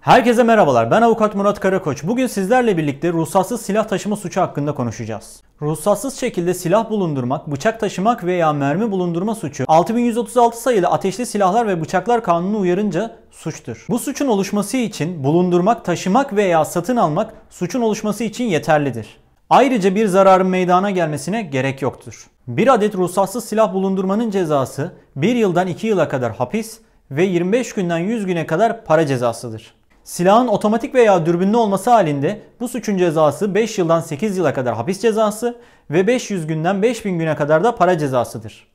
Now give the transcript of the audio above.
Herkese merhabalar. Ben avukat Murat Karakoç. Bugün sizlerle birlikte ruhsatsız silah taşıma suçu hakkında konuşacağız. Ruhsatsız şekilde silah bulundurmak, bıçak taşımak veya mermi bulundurma suçu 6136 sayılı Ateşli Silahlar ve Bıçaklar Kanunu uyarınca suçtur. Bu suçun oluşması için bulundurmak, taşımak veya satın almak suçun oluşması için yeterlidir. Ayrıca bir zararın meydana gelmesine gerek yoktur. Bir adet ruhsatsız silah bulundurmanın cezası 1 yıldan 2 yıla kadar hapis ve 25 günden 100 güne kadar para cezasıdır. Silahın otomatik veya dürbünlü olması halinde bu suçun cezası 5 yıldan 8 yıla kadar hapis cezası ve 500 günden 5000 güne kadar da para cezasıdır.